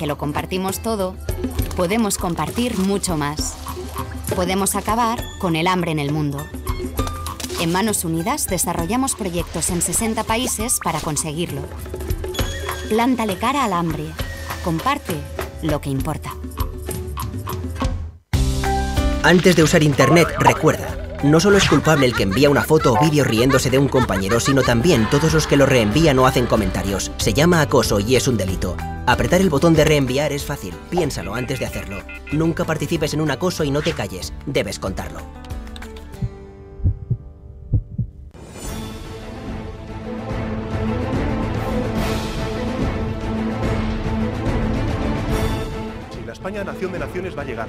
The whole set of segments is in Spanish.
que lo compartimos todo, podemos compartir mucho más. Podemos acabar con el hambre en el mundo. En Manos Unidas desarrollamos proyectos en 60 países para conseguirlo. Plántale cara al hambre. Comparte lo que importa. Antes de usar Internet, recuerda. No solo es culpable el que envía una foto o vídeo riéndose de un compañero, sino también todos los que lo reenvían o hacen comentarios. Se llama acoso y es un delito. Apretar el botón de reenviar es fácil, piénsalo antes de hacerlo. Nunca participes en un acoso y no te calles, debes contarlo. Si la España Nación de Naciones va a llegar,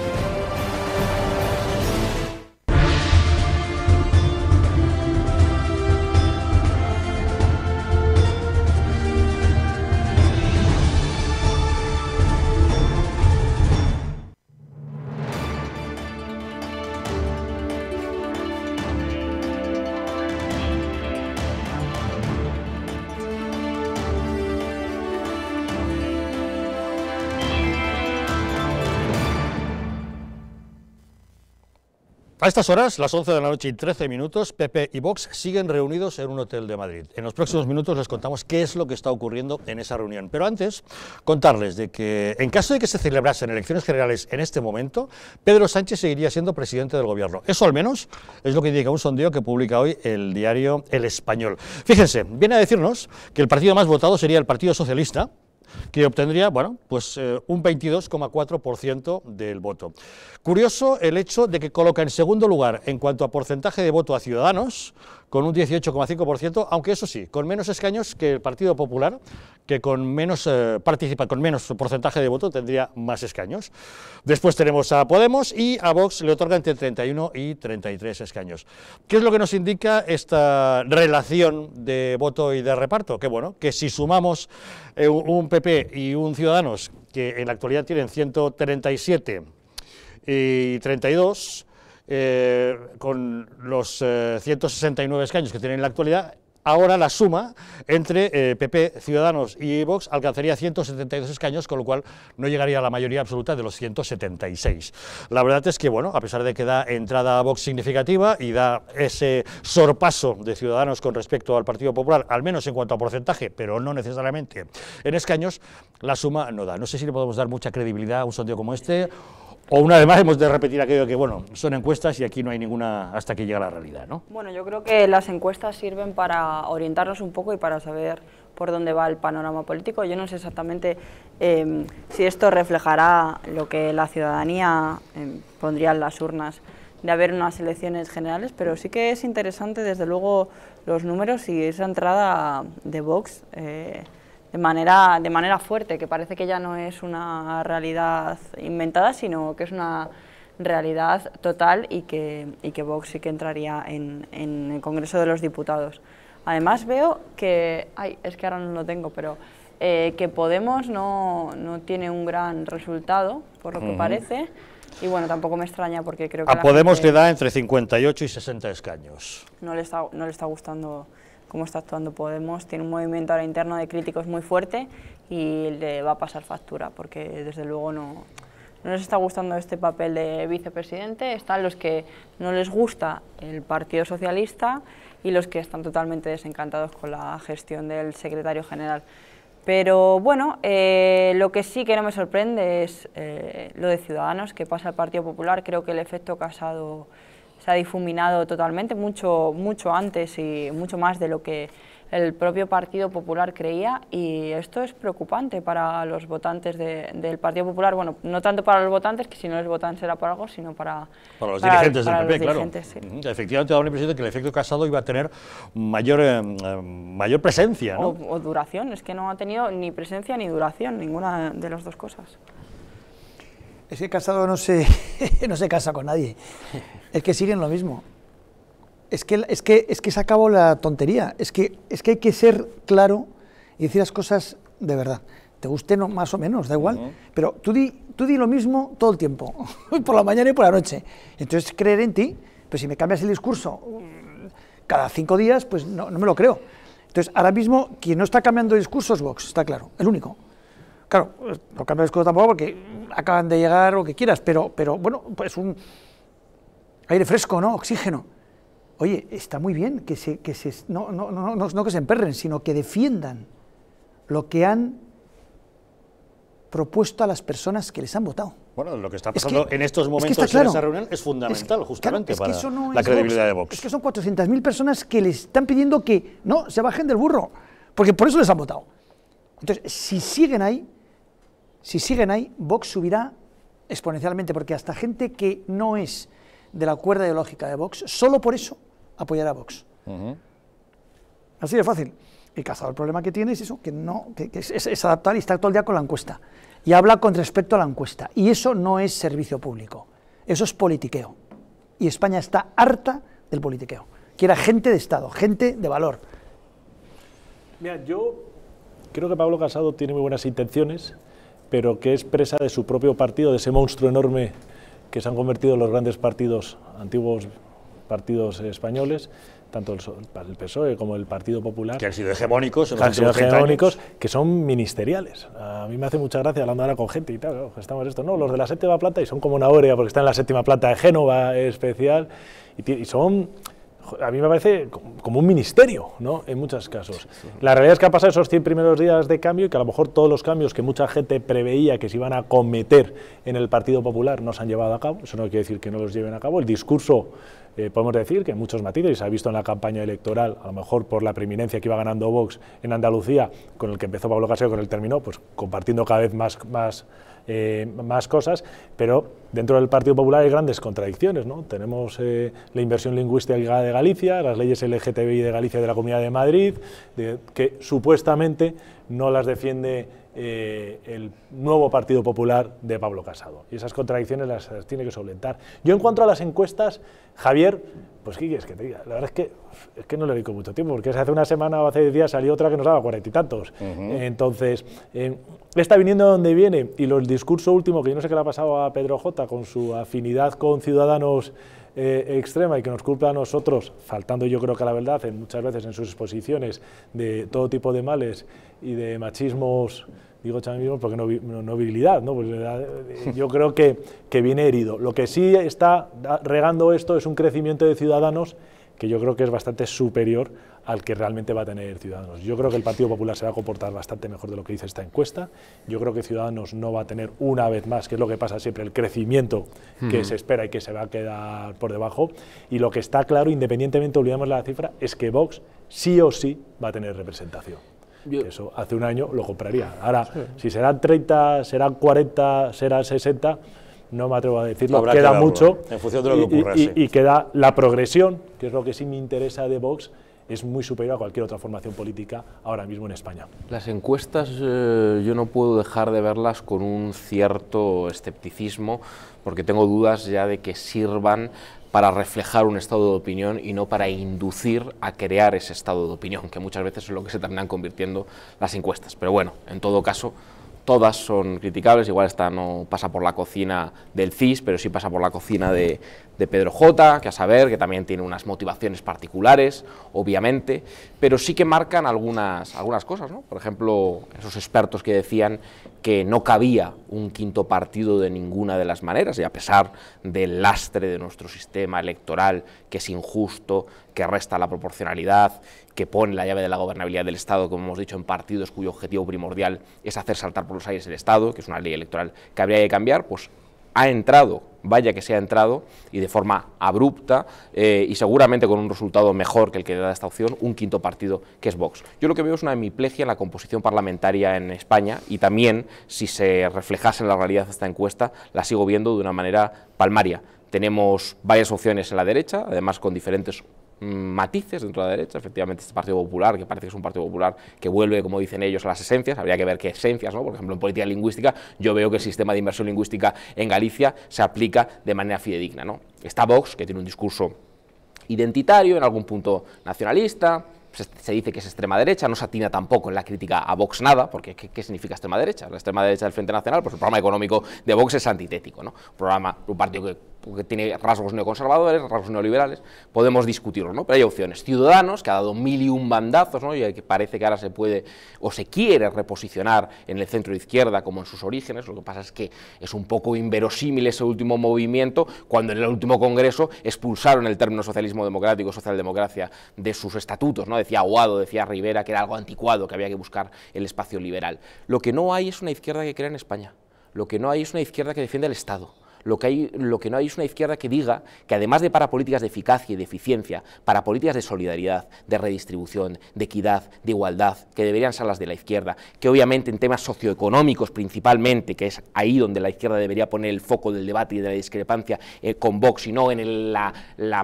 A estas horas, las 11 de la noche y 13 minutos, Pepe y Vox siguen reunidos en un hotel de Madrid. En los próximos minutos les contamos qué es lo que está ocurriendo en esa reunión. Pero antes, contarles de que en caso de que se celebrasen elecciones generales en este momento, Pedro Sánchez seguiría siendo presidente del gobierno. Eso al menos es lo que indica un sondeo que publica hoy el diario El Español. Fíjense, viene a decirnos que el partido más votado sería el Partido Socialista, que obtendría, bueno, pues eh, un 22,4% del voto. Curioso el hecho de que coloca en segundo lugar en cuanto a porcentaje de voto a Ciudadanos, con un 18,5%, aunque eso sí, con menos escaños que el Partido Popular, que con menos, eh, participa, con menos porcentaje de voto tendría más escaños. Después tenemos a Podemos y a Vox le otorgan entre 31 y 33 escaños. ¿Qué es lo que nos indica esta relación de voto y de reparto? Que bueno, que si sumamos eh, un PP y un Ciudadanos, que en la actualidad tienen 137 y 32, eh, con los 169 escaños que tienen en la actualidad, Ahora la suma entre PP, eh, Ciudadanos y Vox alcanzaría 172 escaños, con lo cual no llegaría a la mayoría absoluta de los 176. La verdad es que, bueno, a pesar de que da entrada a Vox significativa y da ese sorpaso de Ciudadanos con respecto al Partido Popular, al menos en cuanto a porcentaje, pero no necesariamente en escaños, la suma no da. No sé si le podemos dar mucha credibilidad a un sondeo como este o una vez más hemos de repetir aquello que, bueno, son encuestas y aquí no hay ninguna hasta que llega la realidad, ¿no? Bueno, yo creo que las encuestas sirven para orientarnos un poco y para saber por dónde va el panorama político. Yo no sé exactamente em, si esto reflejará lo que la ciudadanía em, pondría en las urnas de haber unas elecciones generales, pero sí que es interesante, desde luego, los números y esa entrada de Vox. Eh, de manera, de manera fuerte, que parece que ya no es una realidad inventada, sino que es una realidad total y que, y que Vox sí que entraría en, en, el Congreso de los Diputados. Además veo que, ay, es que ahora no lo tengo, pero eh, que Podemos no, no, tiene un gran resultado, por lo que parece, y bueno, tampoco me extraña porque creo que... A Podemos le da entre 58 y 60 escaños. No le está, no le está gustando cómo está actuando Podemos. Tiene un movimiento ahora interno de críticos muy fuerte y le va a pasar factura, porque desde luego no, nos les está gustando este papel de vicepresidente. Están los que no les gusta el Partido Socialista y los que están totalmente desencantados con la gestión del secretario general. Pero bueno, eh, lo que sí que no me sorprende es eh, lo de Ciudadanos, que pasa al Partido Popular. Creo que el efecto casado se ha difuminado totalmente, mucho, mucho antes y mucho más de lo que el propio Partido Popular creía y esto es preocupante para los votantes del Partido Popular, bueno, no tanto para los votantes, que si no les votan será por algo, sino para, los dirigentes del PP, claro. Efectivamente, da la impresión de que el efecto casado iba a tener mayor, eh, mm, mayor presencia. ¿no? o duración, es que no ha tenido ni presencia ni duración, ninguna de las dos cosas. Es que casado no se, no se casa con nadie. Es que siguen lo mismo. Es que, es que, es que se acabó la tontería. Es que, es que hay que ser claro y decir las cosas de verdad. Te guste no, más o menos, da igual. Pero tú di, tú di lo mismo todo el tiempo, por la mañana y por la noche. Entonces, creer en ti, pues si me cambias el discurso mm, cada cinco días, pues no, me lo creo. Entonces, ahora mismo, quien no está cambiando discursos, Vox, está claro, el único. Claro, no de escudo tampoco porque acaban de llegar o que quieras, pero, pero bueno, pues un aire fresco, ¿no? Oxígeno. Oye, está muy bien que se, no, no, que se emperren, sino que defiendan lo que han propuesto a las personas que les han votado. Bueno, lo que está pasando en estos momentos en esa reunión es fundamental, justamente, para la credibilidad de Vox. Es que son 400.000 personas que les están pidiendo que no se bajen del burro, porque por eso les han votado. Entonces, si siguen ahí, si siguen ahí, Vox subirá exponencialmente, porque hasta gente que no es de la cuerda ideológica de Vox, solo por eso apoyará a Vox. Así de fácil. Y Casado, el problema que tiene es eso, que no, es, adaptar y está todo el día con la encuesta. Y habla con respecto a la encuesta. Y eso no es servicio público. Eso es politiqueo. Y España está harta del politiqueo. Quiera gente de Estado, gente de valor. Mira, yo creo que Pablo Casado tiene muy buenas intenciones pero que es presa de su propio partido, de ese monstruo enorme que se han convertido en los grandes partidos, antiguos partidos españoles, tanto el, PSOE como el Partido Popular. Que han sido hegemónicos. En han sido hegemónicos, que son ministeriales. A mí me hace mucha gracia hablando ahora con gente y tal, estamos esto, no, los de la séptima planta y son como una órea porque están en la séptima planta de Génova especial y, y son a mí me parece como un ministerio, ¿no? En muchos casos. La realidad es que ha pasado esos 100 primeros días de cambio y que a lo mejor todos los cambios que mucha gente preveía que se iban a cometer en el Partido Popular no se han llevado a cabo. Eso no quiere decir que no los lleven a cabo. El discurso, eh, podemos decir que en muchos matices, se ha visto en la campaña electoral, a lo mejor por la preeminencia que iba ganando Vox en Andalucía, con el que empezó Pablo Casero, con el terminó, pues compartiendo cada vez más, más eh, más cosas, pero dentro del Partido Popular hay grandes contradicciones. ¿no? Tenemos eh, la inversión lingüística de Galicia, las leyes LGTBI de Galicia de la Comunidad de Madrid, que supuestamente no las defiende eh, el nuevo Partido Popular de Pablo Casado. Y esas contradicciones las, tiene que solventar. Yo en cuanto a las encuestas, Javier, pues qué quieres que te diga, la verdad es que, que no le dedico mucho tiempo, porque hace una semana o hace 10 días salió otra que nos daba cuarenta y tantos. Entonces, em, está viniendo donde viene, y el discurso último, que yo no sé qué le ha pasado a Pedro J, con su afinidad con ciudadanos eh, extrema y que nos culpa a nosotros, faltando yo creo que a la verdad, en, muchas veces en sus exposiciones, de todo tipo de males y de machismos digo mismo porque no, virilidad, pues, eh, eh, yo creo que, que viene herido. Lo que sí está regando esto es un crecimiento de ciudadanos que yo creo que es bastante superior al que realmente va a tener Ciudadanos. Yo creo que el Partido Popular se va a comportar bastante mejor de lo que dice esta encuesta. Yo creo que Ciudadanos no va a tener una vez más, que es lo que pasa siempre, el crecimiento que se espera y que se va a quedar por debajo. Y lo que está claro, independientemente, olvidamos la cifra, es que Vox sí o sí va a tener representación. Eso hace un año lo compraría. Ahora, si serán 30, serán 40, serán 60, no me atrevo a decirlo, queda mucho. En función de lo que ocurra, y, queda la progresión, que es lo que sí me interesa de Vox, es muy superior a cualquier otra formación política ahora mismo en España. Las encuestas eh, yo no puedo dejar de verlas con un cierto escepticismo, porque tengo dudas ya de que sirvan para reflejar un estado de opinión y no para inducir a crear ese estado de opinión, que muchas veces es lo que se terminan convirtiendo las encuestas. Pero bueno, en todo caso, todas son criticables, igual esta no pasa por la cocina del CIS, pero sí pasa por la cocina de, Pedro J, que a saber, que también tiene unas motivaciones particulares, obviamente, pero sí que marcan algunas, algunas cosas, ¿no? Por ejemplo, esos expertos que decían que no cabía un quinto partido de ninguna de las maneras, y a pesar del lastre de nuestro sistema electoral, que es injusto, que resta la proporcionalidad, que pone la llave de la gobernabilidad del Estado, como hemos dicho, en partidos cuyo objetivo primordial es hacer saltar por los aires el Estado, que es una ley electoral que habría que cambiar, pues ha entrado, vaya que se ha entrado, y de forma abrupta, eh, y seguramente con un resultado mejor que el que da esta opción, un quinto partido que es Vox. Yo lo que veo es una hemiplegia en la composición parlamentaria en España, y también, si se reflejase en la realidad esta encuesta, la sigo viendo de una manera palmaria. Tenemos varias opciones en la derecha, además con diferentes matices dentro de la derecha, efectivamente este Partido Popular, que parece que es un Partido Popular que vuelve, como dicen ellos, a las esencias, habría que ver qué esencias, ¿no? por ejemplo, en política lingüística yo veo que el sistema de inversión lingüística en Galicia se aplica de manera fidedigna. ¿no? Está Vox, que tiene un discurso identitario, en algún punto nacionalista, se, dice que es extrema derecha, no se atina tampoco en la crítica a Vox nada, porque ¿qué, significa extrema derecha? La extrema derecha del Frente Nacional, pues el programa económico de Vox es antitético, ¿no? programa, un partido que porque tiene rasgos neoconservadores, rasgos neoliberales, podemos discutirlo, ¿no? Pero hay opciones. Ciudadanos, que ha dado mil y un bandazos, ¿no? Y parece que ahora se puede o se quiere reposicionar en el centro izquierda como en sus orígenes, lo que pasa es que es un poco inverosímil ese último movimiento, cuando en el último congreso expulsaron el término socialismo democrático, socialdemocracia, de sus estatutos, ¿no? Decía Aguado, decía Rivera, que era algo anticuado, que había que buscar el espacio liberal. Lo que no hay es una izquierda que crea en España. Lo que no hay es una izquierda que defiende el Estado lo que, hay, lo que no hay es una izquierda que diga que además de para políticas de eficacia y de eficiencia, para políticas de solidaridad, de redistribución, de equidad, de igualdad, que deberían ser las de la izquierda, que obviamente en temas socioeconómicos principalmente, que es ahí donde la izquierda debería poner el foco del debate y de la discrepancia eh, con Vox, y no en el, el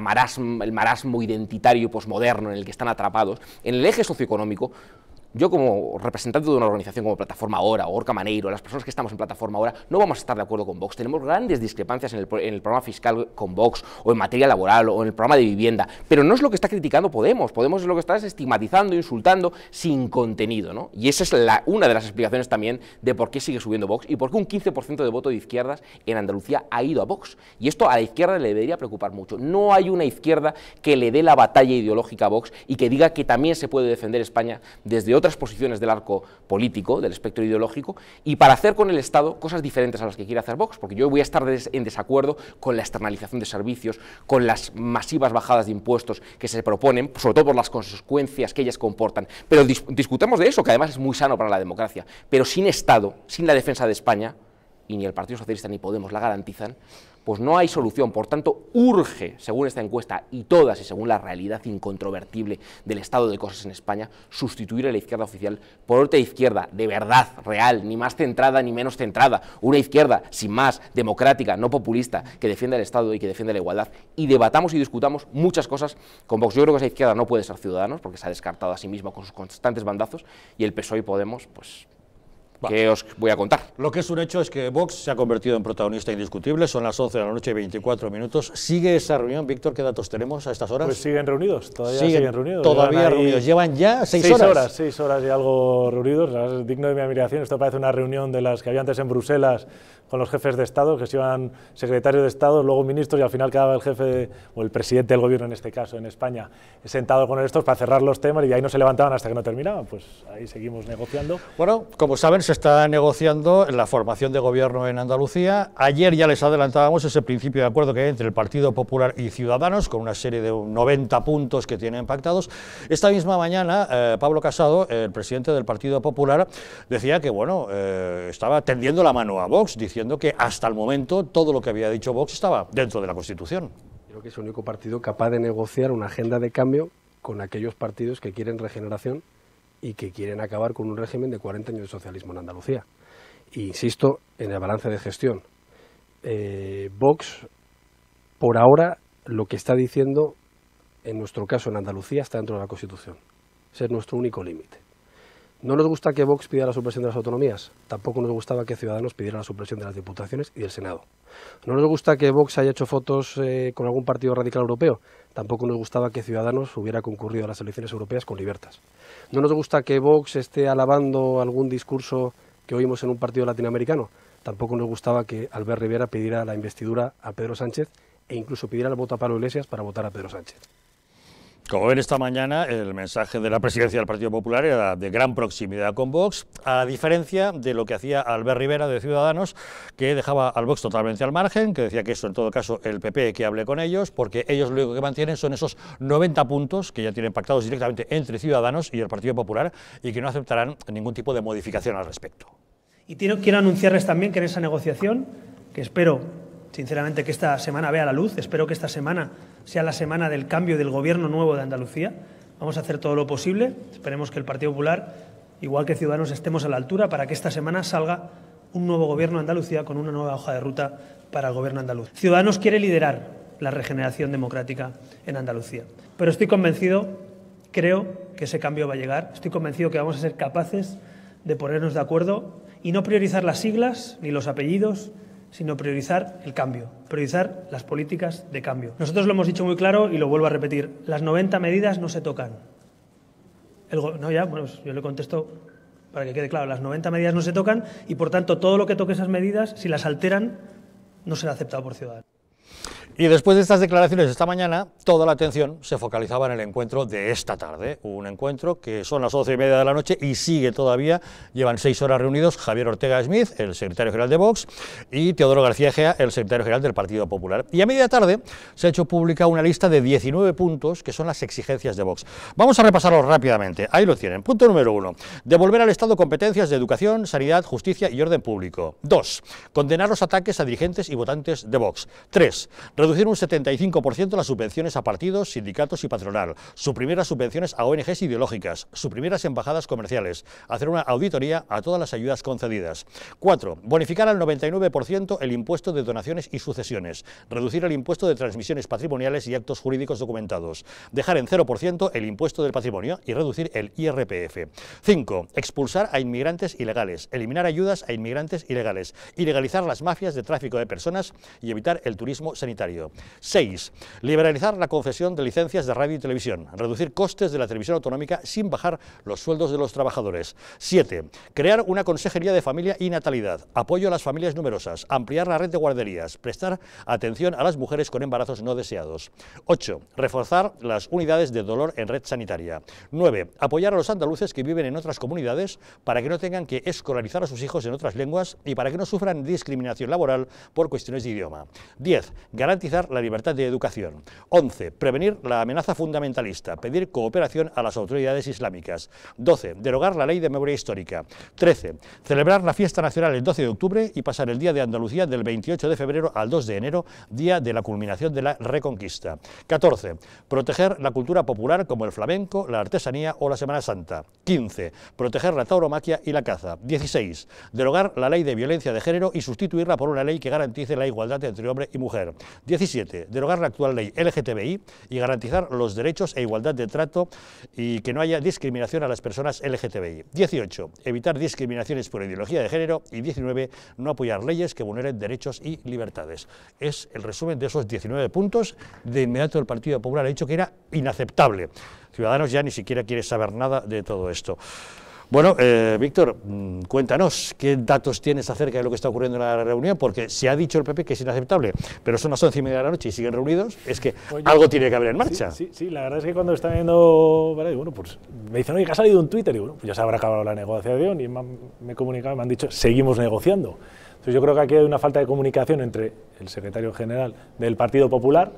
marasmo identitario y posmoderno en el que están atrapados, en el eje socioeconómico yo como representante de una organización como Plataforma Ahora o Orca Maneiro, las personas que estamos en Plataforma Ahora, no vamos a estar de acuerdo con Vox. Tenemos grandes discrepancias en el, programa fiscal con Vox o en materia laboral o en el programa de vivienda, pero no es lo que está criticando Podemos. Podemos es lo que está estigmatizando, insultando, sin contenido. ¿no? Y esa es la, una de las explicaciones también de por qué sigue subiendo Vox y por qué un 15% de voto de izquierdas en Andalucía ha ido a Vox. Y esto a la izquierda le debería preocupar mucho. No hay una izquierda que le dé la batalla ideológica a Vox y que diga que también se puede defender España desde otra posiciones del arco político, del espectro ideológico, y para hacer con el Estado cosas diferentes a las que quiere hacer Vox, porque yo voy a estar en desacuerdo con la externalización de servicios, con las masivas bajadas de impuestos que se proponen, sobre todo por las consecuencias que ellas comportan. Pero discutamos de eso, que además es muy sano para la democracia, pero sin Estado, sin la defensa de España, y ni el Partido Socialista ni Podemos la garantizan, pues no hay solución. Por tanto, urge, según esta encuesta y todas, y según la realidad incontrovertible del estado de cosas en España, sustituir a la izquierda oficial por otra izquierda de verdad, real, ni más centrada ni menos centrada. Una izquierda, sin más, democrática, no populista, que defienda el Estado y que defienda la igualdad. Y debatamos y discutamos muchas cosas con Vox. Yo creo que esa izquierda no puede ser Ciudadanos, porque se ha descartado a sí misma con sus constantes bandazos, y el PSOE y Podemos, pues que os voy a contar. Lo que es un hecho es que Vox se ha convertido en protagonista indiscutible, son las 11 de la noche y 24 minutos. ¿Sigue esa reunión, Víctor? ¿Qué datos tenemos a estas horas? Pues siguen reunidos, todavía siguen, reunidos. Todavía reunidos, llevan ya seis, horas. Seis horas y algo reunidos, es digno de mi admiración. Esto parece una reunión de las que había antes en Bruselas, con los jefes de Estado, que se iban secretarios de Estado, luego ministros y al final quedaba el jefe o el presidente del gobierno en este caso en España sentado con estos para cerrar los temas y ahí no se levantaban hasta que no terminaban. Pues ahí seguimos negociando. Bueno, como saben, se está negociando la formación de gobierno en Andalucía. Ayer ya les adelantábamos ese principio de acuerdo que hay entre el Partido Popular y Ciudadanos con una serie de 90 puntos que tienen pactados. Esta misma mañana, eh, Pablo Casado, el presidente del Partido Popular, decía que bueno, eh, estaba tendiendo la mano a Vox, diciendo que hasta el momento todo lo que había dicho Vox estaba dentro de la Constitución. Creo que es el único partido capaz de negociar una agenda de cambio con aquellos partidos que quieren regeneración y que quieren acabar con un régimen de 40 años de socialismo en Andalucía. insisto en el balance de gestión. Eh, Vox, por ahora, lo que está diciendo, en nuestro caso en Andalucía, está dentro de la Constitución. Ese es nuestro único límite. No nos gusta que Vox pidiera la supresión de las autonomías, tampoco nos gustaba que Ciudadanos pidiera la supresión de las diputaciones y del Senado. No nos gusta que Vox haya hecho fotos eh, con algún partido radical europeo, tampoco nos gustaba que Ciudadanos hubiera concurrido a las elecciones europeas con libertas. No nos gusta que Vox esté alabando algún discurso que oímos en un partido latinoamericano, tampoco nos gustaba que Albert Rivera pidiera la investidura a Pedro Sánchez e incluso pidiera el voto a Pablo Iglesias para votar a Pedro Sánchez. Como ven esta mañana, el mensaje de la presidencia del Partido Popular era de gran proximidad con Vox, a diferencia de lo que hacía Albert Rivera de Ciudadanos, que dejaba al Vox totalmente al margen, que decía que eso en todo caso el PP que hable con ellos, porque ellos lo único que mantienen son esos 90 puntos que ya tienen pactados directamente entre Ciudadanos y el Partido Popular y que no aceptarán ningún tipo de modificación al respecto. Y quiero anunciarles también que en esa negociación, que espero sinceramente, que esta semana vea la luz. Espero que esta semana sea la semana del cambio del gobierno nuevo de Andalucía. Vamos a hacer todo lo posible. Esperemos que el Partido Popular, igual que Ciudadanos, estemos a la altura para que esta semana salga un nuevo gobierno de Andalucía con una nueva hoja de ruta para el gobierno andaluz. Ciudadanos quiere liderar la regeneración democrática en Andalucía. Pero estoy convencido, creo que ese cambio va a llegar. Estoy convencido que vamos a ser capaces de ponernos de acuerdo y no priorizar las siglas ni los apellidos sino priorizar el cambio, priorizar las políticas de cambio. Nosotros lo hemos dicho muy claro y lo vuelvo a repetir, las 90 medidas no se tocan. no, ya, bueno, pues yo le contesto para que quede claro, las 90 medidas no se tocan y por tanto todo lo que toque esas medidas, si las alteran, no será aceptado por ciudadanos. Y después de estas declaraciones de esta mañana, toda la atención se focalizaba en el encuentro de esta tarde, un encuentro que son las once y media de la noche y sigue todavía, llevan seis horas reunidos Javier Ortega Smith, el secretario general de Vox, y Teodoro García Gea, el secretario general del Partido Popular. Y a media tarde se ha hecho pública una lista de 19 puntos que son las exigencias de Vox. Vamos a repasarlos rápidamente, ahí lo tienen. Punto número uno, devolver al Estado competencias de educación, sanidad, justicia y orden público. Dos, condenar los ataques a dirigentes y votantes de Vox. Tres, Reducir un 75% las subvenciones a partidos, sindicatos y patronal, suprimir las subvenciones a ONGs ideológicas, suprimir las embajadas comerciales, hacer una auditoría a todas las ayudas concedidas. 4. Bonificar al 99% el impuesto de donaciones y sucesiones, reducir el impuesto de transmisiones patrimoniales y actos jurídicos documentados, dejar en 0% el impuesto del patrimonio y reducir el IRPF. 5. Expulsar a inmigrantes ilegales, eliminar ayudas a inmigrantes ilegales, ilegalizar las mafias de tráfico de personas y evitar el turismo sanitario. 6. Liberalizar la concesión de licencias de radio y televisión. Reducir costes de la televisión autonómica sin bajar los sueldos de los trabajadores. 7. Crear una consejería de familia y natalidad. Apoyo a las familias numerosas. Ampliar la red de guarderías. Prestar atención a las mujeres con embarazos no deseados. 8. Reforzar las unidades de dolor en red sanitaria. 9. Apoyar a los andaluces que viven en otras comunidades para que no tengan que escolarizar a sus hijos en otras lenguas y para que no sufran discriminación laboral por cuestiones de idioma. 10. Garantizar la libertad de educación. 11. Prevenir la amenaza fundamentalista. Pedir cooperación a las autoridades islámicas. 12. Derogar la ley de memoria histórica. 13. Celebrar la fiesta nacional el 12 de octubre y pasar el Día de Andalucía del 28 de febrero al 2 de enero, día de la culminación de la Reconquista. 14. Proteger la cultura popular como el flamenco, la artesanía o la Semana Santa. 15. Proteger la tauromaquia y la caza. 16. Derogar la ley de violencia de género y sustituirla por una ley que garantice la igualdad entre hombre y mujer. 17. Derogar la actual ley LGTBI y garantizar los derechos e igualdad de trato y que no haya discriminación a las personas LGTBI. 18. Evitar discriminaciones por ideología de género. Y 19. No apoyar leyes que vulneren derechos y libertades. Es el resumen de esos 19 puntos. De inmediato el Partido Popular ha dicho que era inaceptable. Ciudadanos ya ni siquiera quiere saber nada de todo esto. Bueno, eh, Víctor, mm, cuéntanos qué datos tienes acerca de lo que está ocurriendo en la reunión, porque se ha dicho el PP que es inaceptable, pero son las once y media de la noche y siguen reunidos, es que pues algo tiene que haber en marcha. Sí, sí, la verdad es que cuando están viendo, bueno, pues me dicen, "Oye, que ha salido un Twitter", y bueno, pues ya se habrá acabado la negociación y me han, comunicado, me han dicho, "Seguimos negociando". Entonces yo creo que aquí hay una falta de comunicación entre el secretario general del Partido Popular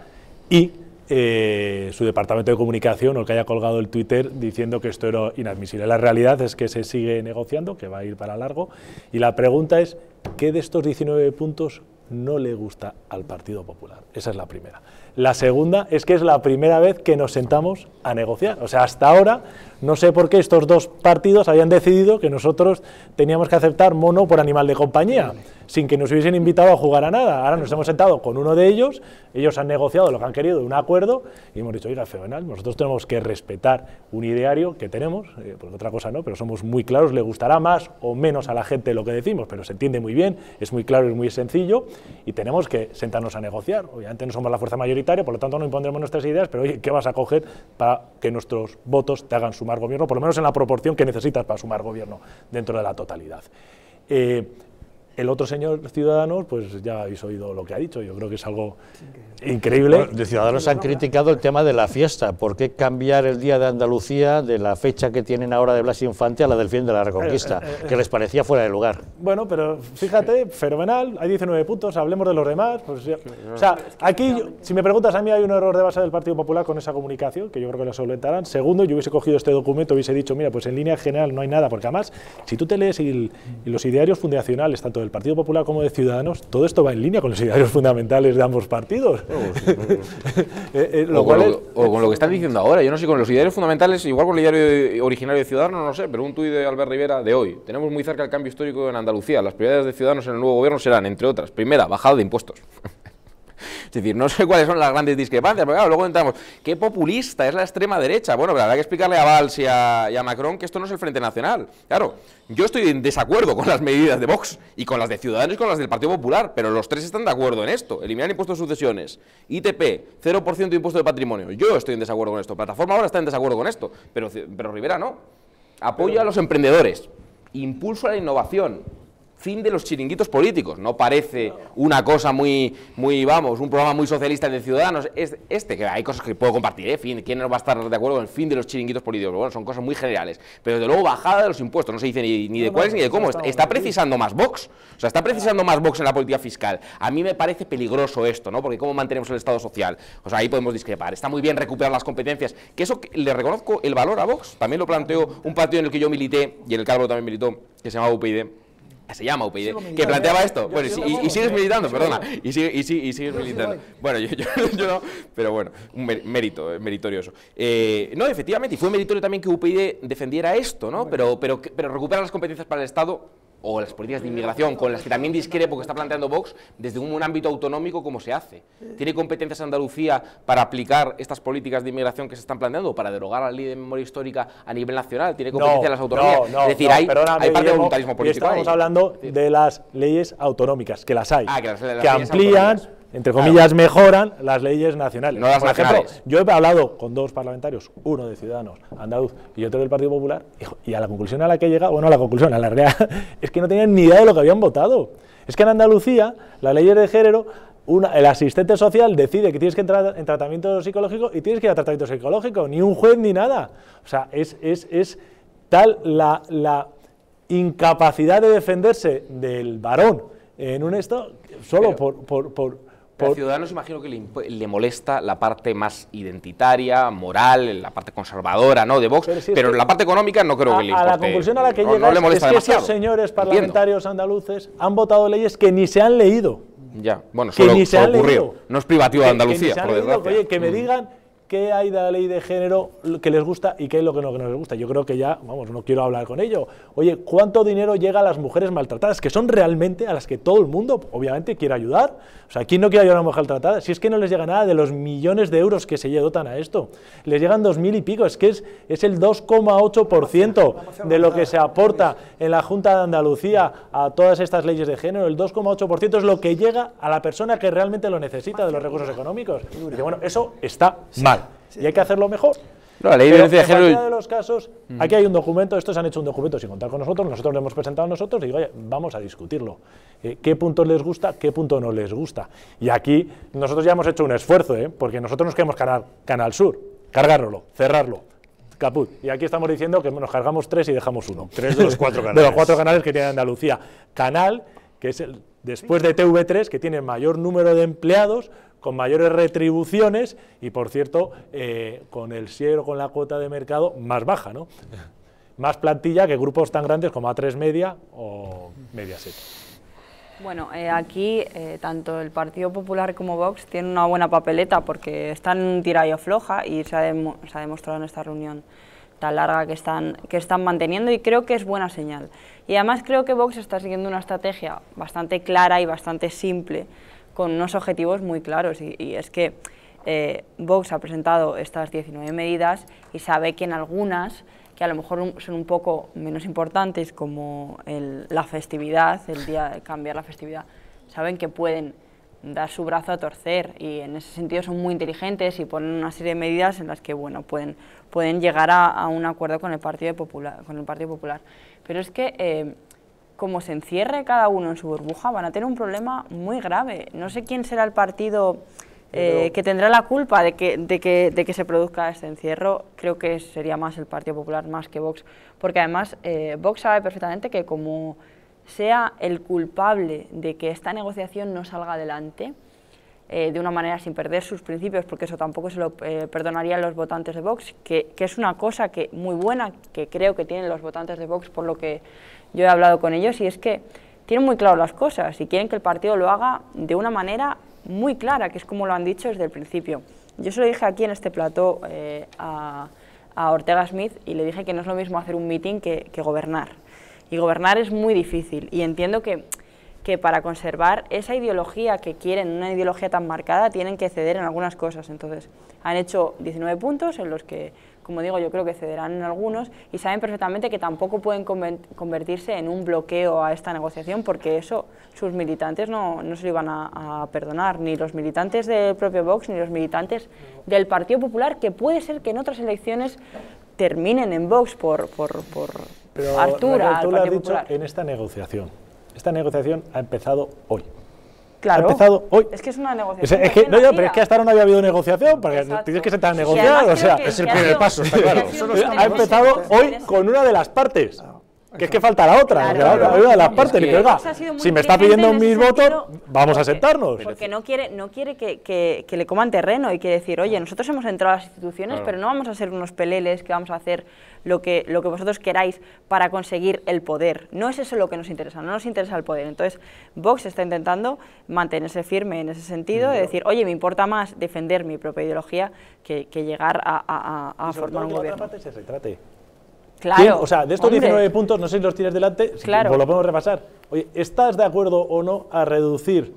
y eh, su departamento de comunicación o el que haya colgado el Twitter diciendo que esto era inadmisible. La realidad es que se sigue negociando, que va a ir para largo, y la pregunta es, ¿qué de estos 19 puntos no le gusta al Partido Popular. Esa es la primera. La segunda es que es la primera vez que nos sentamos a negociar. O sea, hasta ahora no sé por qué estos dos partidos habían decidido que nosotros teníamos que aceptar mono por animal de compañía, sin que nos hubiesen invitado a jugar a nada. Ahora nos hemos sentado con uno de ellos, ellos han negociado lo que han querido un acuerdo y hemos dicho, oiga, fenomenal, nosotros tenemos que respetar un ideario que tenemos, eh, por porque otra cosa no, pero somos muy claros, le gustará más o menos a la gente lo que decimos, pero se entiende muy bien, es muy claro, es muy sencillo y tenemos que sentarnos a negociar. Obviamente no somos la fuerza mayoritaria, por lo tanto no impondremos nuestras ideas, pero oye, ¿qué vas a coger para que nuestros votos te hagan sumar gobierno? Por lo menos en la proporción que necesitas para sumar gobierno dentro de la totalidad. Eh, el otro señor Ciudadanos, pues ya habéis oído lo que ha dicho, yo creo que es algo increíble. de Ciudadanos han criticado el tema de la fiesta, ¿por qué cambiar el Día de Andalucía de la fecha que tienen ahora de Blas Infante a la del fin de la Reconquista, eh, eh, eh, que les parecía fuera de lugar? Bueno, pero fíjate, fenomenal, hay 19 puntos, hablemos de los demás. Pues o sea, aquí, si me preguntas a mí, hay un error de base del Partido Popular con esa comunicación, que yo creo que lo solventarán. Segundo, yo hubiese cogido este documento, hubiese dicho, mira, pues en línea general no hay nada, porque además, si tú te lees los idearios fundacionales, tanto del el Partido Popular como de Ciudadanos, todo esto va en línea con los idearios fundamentales de ambos partidos. O con lo que están diciendo ahora, yo no sé, con los idearios fundamentales, igual con el ideario originario de Ciudadanos, no sé, pero un tuit de Albert Rivera de hoy. Tenemos muy cerca el cambio histórico en Andalucía. Las prioridades de Ciudadanos en el nuevo gobierno serán, entre otras, primera, bajada de impuestos. Es decir, no sé cuáles son las grandes discrepancias, pero claro, luego entramos. ¿Qué populista es la extrema derecha? Bueno, pero habrá que explicarle a Valls y a, Macron que esto no es el Frente Nacional. Claro, yo estoy en desacuerdo con las medidas de Vox y con las de Ciudadanos y con las del Partido Popular, pero los tres están de acuerdo en esto. Eliminar impuestos de sucesiones, ITP, 0% de impuesto de patrimonio. Yo estoy en desacuerdo con esto. Plataforma ahora está en desacuerdo con esto, pero, pero Rivera no. Apoyo a los emprendedores, impulso a la innovación, fin de los chiringuitos políticos. No parece una cosa muy, muy vamos, un programa muy socialista de Ciudadanos. Es este, que hay cosas que puedo compartir, ¿eh? Fin, ¿quién no va a estar de acuerdo con el fin de los chiringuitos políticos? Bueno, son cosas muy generales. Pero desde luego bajada de los impuestos, no se dice ni, de cuáles ni de cómo. Está, precisando más Vox. O sea, está precisando más Vox en la política fiscal. A mí me parece peligroso esto, ¿no? Porque cómo mantenemos el Estado social. O sea, ahí podemos discrepar. Está muy bien recuperar las competencias. Que eso le reconozco el valor a Vox. También lo planteo un partido en el que yo milité y en el que también militó, que se llama UPyD se llama UPyD, que planteaba esto. y, sigues militando, perdona. Y, sigues militando. bueno, yo, no, pero bueno, un mérito, eh, meritorioso. Eh, no, efectivamente, y fue meritorio también que UPyD defendiera esto, ¿no? pero, pero recuperar las competencias para el Estado o las políticas de inmigración, con las que también discrepo que está planteando Vox, desde un, ámbito autonómico, ¿cómo se hace? ¿Tiene competencias Andalucía para aplicar estas políticas de inmigración que se están planteando, para derogar la ley de memoria histórica a nivel nacional? ¿Tiene competencias las autonomías? es decir, hay, hay, parte de voluntarismo político. Estamos hablando de las leyes autonómicas, que las hay, ah, que, amplían entre comillas, mejoran las leyes nacionales. Por ejemplo, yo he hablado con dos parlamentarios, uno de Ciudadanos andaluz y otro del Partido Popular, y a la conclusión a la que he llegado, bueno, a la conclusión, a la realidad, es que no tenían ni idea de lo que habían votado. Es que en Andalucía, las leyes de género el asistente social decide que tienes que entrar en tratamiento psicológico y tienes que ir a tratamiento psicológico, ni un juez ni nada. O sea, es, es, tal la, la, incapacidad de defenderse del varón en un estado, solo por, por por... A Ciudadanos imagino que le, le, molesta la parte más identitaria, moral, la parte conservadora, ¿no?, de Vox, pero, la parte económica no creo que le importe. A la conclusión a la que llega es, que esos señores parlamentarios andaluces han votado leyes que ni se han leído. Ya, bueno, solo, que se ocurrió. No es privativo de Andalucía, por desgracia. Oye, que me mm. digan qué hay de la ley de género que les gusta y qué es lo que no, les gusta. Yo creo que ya, vamos, no quiero hablar con ello. Oye, ¿cuánto dinero llega a las mujeres maltratadas? Que son realmente a las que todo el mundo, obviamente, quiere ayudar. O sea, ¿quién no quiere ayudar a una mujer maltratada? Si es que no les llega nada de los millones de euros que se dotan a esto. Les llegan dos mil y pico, es que es, es el 2,8% de lo que se aporta en la Junta de Andalucía a todas estas leyes de género. El 2,8% es lo que llega a la persona que realmente lo necesita de los recursos económicos. Y bueno, eso está mal y hay que hacerlo mejor. No, la de los casos, mm. aquí hay un documento, estos han hecho un documento sin contar con nosotros, nosotros lo hemos presentado nosotros y digo, vamos a discutirlo. Eh, ¿Qué punto les gusta, qué punto no les gusta? Y aquí nosotros ya hemos hecho un esfuerzo, ¿eh? porque nosotros nos queremos Canal, Canal Sur, cargárnoslo, cerrarlo, caput. Y aquí estamos diciendo que nos cargamos tres y dejamos uno. Tres de los cuatro canales. de los cuatro canales que tiene Andalucía. Canal, que es el, después de TV3, que tiene mayor número de empleados, con mayores retribuciones y, por cierto, eh, con el cierre, con la cuota de mercado más baja, ¿no? más plantilla que grupos tan grandes como A3 Media o Mediaset. Bueno, eh, aquí eh, tanto el Partido Popular como Vox tienen una buena papeleta porque están tira floja floja y se ha, se ha, demostrado en esta reunión tan larga que están, que están manteniendo y creo que es buena señal. Y además creo que Vox está siguiendo una estrategia bastante clara y bastante simple con unos objetivos muy claros y, es que eh, Vox ha presentado estas 19 medidas y sabe que en algunas que a lo mejor son un poco menos importantes, como la festividad, el día de cambiar la festividad, saben que pueden dar su brazo a torcer y en ese sentido son muy inteligentes y ponen una serie de medidas en las que bueno, pueden, pueden llegar a, un acuerdo con el, Partido Popular, con el Partido Popular. Pero es que eh, como se encierre cada uno en su burbuja, van a tener un problema muy grave. No sé quién será el partido eh, que tendrá la culpa de que, se produzca este encierro. Creo que sería más el Partido Popular, más que Vox, porque además eh, Vox sabe perfectamente que como sea el culpable de que esta negociación no salga adelante, eh, de una manera sin perder sus principios, porque eso tampoco se lo perdonarían los votantes de Vox, que, que, es una cosa que muy buena que creo que tienen los votantes de Vox por lo que yo he hablado con ellos y es que tienen muy claro las cosas y quieren que el partido lo haga de una manera muy clara, que es como lo han dicho desde el principio. Yo se lo dije aquí en este plató eh, a, Ortega Smith y le dije que no es lo mismo hacer un meeting que, gobernar. Y gobernar es muy difícil y entiendo que que para conservar esa ideología que quieren, una ideología tan marcada, tienen que ceder en algunas cosas. Entonces, han hecho 19 puntos en los que como digo, yo creo que cederán en algunos y saben perfectamente que tampoco pueden convertirse en un bloqueo a esta negociación porque eso sus militantes no, se lo iban a, perdonar, ni los militantes del propio Vox, ni los militantes del Partido Popular, que puede ser que en otras elecciones terminen en Vox por, por, Pero, en esta negociación. Esta negociación ha empezado hoy. Claro. Ha empezado hoy. Es que es una negociación. Es, pues que, no, pero es que hasta ahora no había habido negociación, porque tienes que sentar a negociar. O sea, es el primer paso, está claro. Ha empezado hoy con una de las partes. Que es que falta la otra, claro, la, las partes. si me está pidiendo mis votos, vamos a sentarnos. Porque no quiere, no quiere que, le coman terreno y quiere decir, oye, nosotros hemos entrado a las instituciones, pero no vamos a ser unos peleles que vamos a hacer lo que, lo que vosotros queráis para conseguir el poder. No es eso lo que nos interesa, no nos interesa el poder. Entonces, Vox está intentando mantenerse firme en ese sentido, de decir, oye, me importa más defender mi propia ideología que, llegar a, formar un gobierno. Claro. O sea, de estos 19 puntos, no sé si los tienes delante, claro. Pues lo podemos repasar. Oye, ¿estás de acuerdo o no a reducir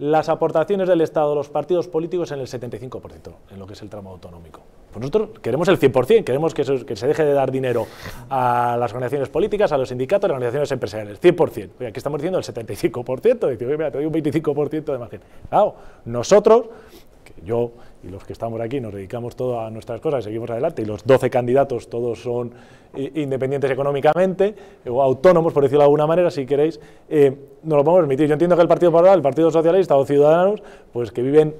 las aportaciones del Estado a los partidos políticos en el 75%, en lo que es el tramo autonómico? Pues nosotros queremos el 100%, queremos que se, deje de dar dinero a las organizaciones políticas, a los sindicatos, a las organizaciones empresariales, 100%. Oye, aquí estamos diciendo el 75%, oye, mira, te doy un 25% de margen. Claro, nosotros, que yo y los que estamos aquí nos dedicamos todo a nuestras cosas, ...y seguimos adelante, y los 12 candidatos todos son independientes económicamente, o autónomos, por decirlo de alguna manera, si queréis, eh, nos lo podemos permitir. Yo entiendo que el Partido Popular, el Partido Socialista o Ciudadanos, pues que viven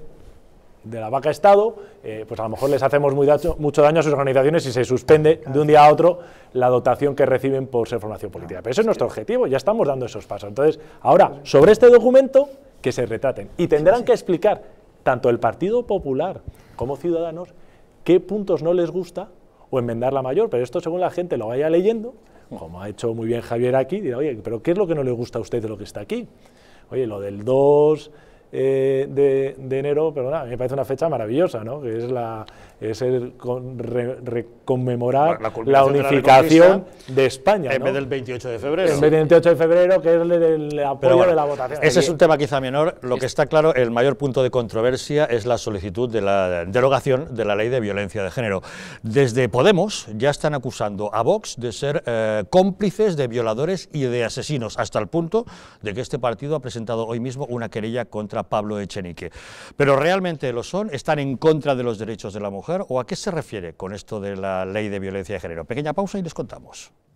de la vaca Estado, eh, pues a lo mejor les hacemos mucho daño a sus organizaciones si se suspende de un día a otro la dotación que reciben por ser formación política. Pero ese es nuestro objetivo, ya estamos dando esos pasos. Entonces, ahora, sobre este documento, que se retraten. Y tendrán que explicar tanto el Partido Popular como Ciudadanos qué puntos no les gusta o enmendar la mayor, pero esto según la gente lo vaya leyendo, como ha hecho muy bien Javier aquí, dirá, oye, pero ¿qué es lo que no le gusta a usted de lo que está aquí? Oye, lo del 2 eh, de, de, enero, nada, me parece una fecha maravillosa, ¿no? Que es la, es el con, conmemorar la, unificación de, España. En vez del 28 de febrero. En vez del 28 de febrero, que es el, apoyo de la votación. Ese es un tema quizá menor. Lo que está claro, el mayor punto de controversia es la solicitud de la derogación de la ley de violencia de género. Desde Podemos ya están acusando a Vox de ser eh, cómplices de violadores y de asesinos, hasta el punto de que este partido ha presentado hoy mismo una querella contra Pablo Echenique. Pero realmente lo son, están en contra de los derechos de la mujer o a qué se refiere con esto de la ley de violencia de género. Pequeña pausa y les contamos.